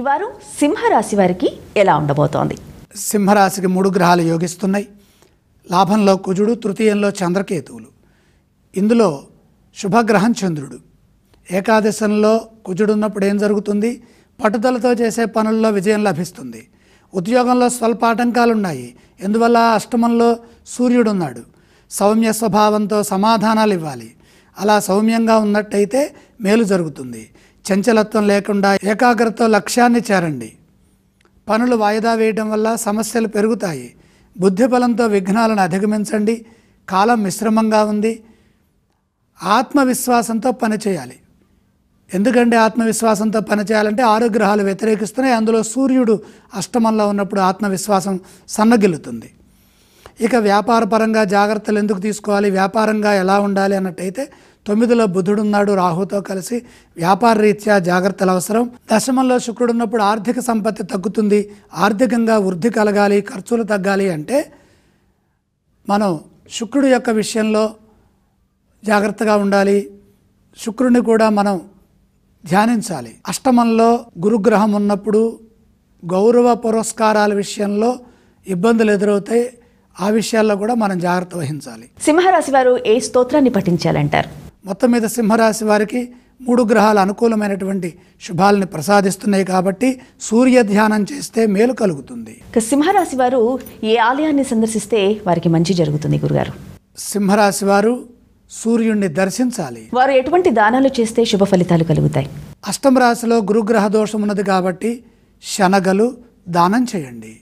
ఈ వారం సింహరాశి వారికి ఎలా ఉండబోతోంది సింహరాశికి మూడు గ్రహాలు యోగిస్తున్నాయి లాభంలో కుజుడు తృతీయంలో చంద్రకేతువులు ఇందులో శుభగ్రహం చంద్రుడు ఏకాదశంలో కుజుడు ఉన్నప్పుడు ఏం జరుగుతుంది పట్టుదలతో చేసే పనుల్లో విజయం లభిస్తుంది ఉద్యోగంలో స్వల్ప ఆటంకాలు ఉన్నాయి ఎందువల్ల అష్టమంలో సూర్యుడు ఉన్నాడు సౌమ్య స్వభావంతో సమాధానాలు ఇవ్వాలి అలా సౌమ్యంగా ఉన్నట్టయితే మేలు జరుగుతుంది చంచలత్వం లేకుండా ఏకాగ్రతతో లక్ష్యాన్ని చేరండి పనులు వాయిదా వేయడం వల్ల సమస్యలు పెరుగుతాయి బుద్ధి బలంతో విఘ్నాలను అధిగమించండి కాలం మిశ్రమంగా ఉంది ఆత్మవిశ్వాసంతో పనిచేయాలి ఎందుకంటే ఆత్మవిశ్వాసంతో పనిచేయాలంటే ఆరు గ్రహాలు వ్యతిరేకిస్తున్నాయి అందులో సూర్యుడు అష్టమంలో ఉన్నప్పుడు ఆత్మవిశ్వాసం సన్నగిల్లుతుంది ఇక వ్యాపారపరంగా జాగ్రత్తలు ఎందుకు తీసుకోవాలి వ్యాపారంగా ఎలా ఉండాలి అన్నట్టయితే తొమ్మిదిలో బుధుడు ఉన్నాడు రాహుతో కలిసి వ్యాపార రీత్యా జాగ్రత్తలు అవసరం దశమంలో శుక్రుడు ఉన్నప్పుడు ఆర్థిక సంపత్తి తగ్గుతుంది ఆర్థికంగా వృద్ధి కలగాలి ఖర్చులు తగ్గాలి అంటే మనం శుక్రుడు యొక్క విషయంలో జాగ్రత్తగా ఉండాలి శుక్రుడిని కూడా మనం ధ్యానించాలి అష్టమంలో గురుగ్రహం ఉన్నప్పుడు గౌరవ పురస్కారాల విషయంలో ఇబ్బందులు ఎదురవుతాయి ఆ విషయాల్లో కూడా మనం జాగ్రత్త వహించాలి సింహరాశి వారు ఏ స్తోత్రాన్ని పఠించాలంటారు మొత్తం మీద సింహరాశి వారికి మూడు గ్రహాలు అనుకూలమైనటువంటి శుభాలని ప్రసాదిస్తున్నాయి కాబట్టి సూర్య ధ్యానం చేస్తే మేలు కలుగుతుంది సింహరాశి వారు ఏ ఆలయాన్ని సందర్శిస్తే వారికి మంచి జరుగుతుంది గురుగారు సింహరాశి వారు సూర్యుణ్ణి దర్శించాలి వారు ఎటువంటి దానాలు చేస్తే శుభ ఫలితాలు కలుగుతాయి అష్టమ రాశిలో గురుగ్రహ దోషం ఉన్నది కాబట్టి శనగలు దానం చేయండి